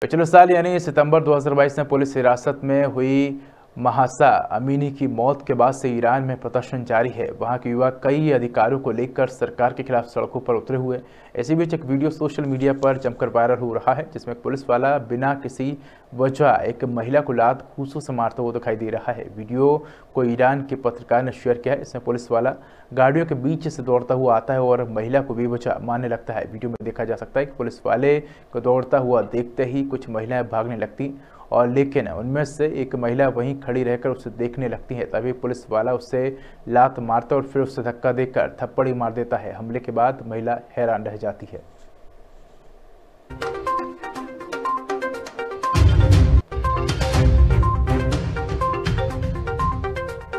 पिछले साल यानी सितंबर 2022 में पुलिस हिरासत में हुई महासा अमीनी की मौत के बाद से ईरान में प्रदर्शन जारी है वहां के युवा कई अधिकारों को लेकर सरकार के खिलाफ सड़कों पर उतरे हुए इसी बीच एक वीडियो सोशल मीडिया पर जमकर वायरल हो रहा है जिसमें पुलिस वाला बिना किसी वजह एक महिला को लात घूसों से मारता हुआ दिखाई दे रहा है वीडियो को ईरान के पत्रकार ने शेयर किया है इसमें पुलिस वाला गाड़ियों के बीच से दौड़ता हुआ आता है और महिला को बेवजह मारने लगता है वीडियो में देखा जा सकता है कि पुलिस वाले को दौड़ता हुआ देखते ही कुछ महिलाएं भागने लगती और लेकिन उनमें से एक महिला वहीं खड़ी रहकर उसे देखने लगती है तभी पुलिस वाला उसे लात मारता और फिर उसे धक्का देकर थप्पड़ी मार देता है हमले के बाद महिला हैरान रह जाती है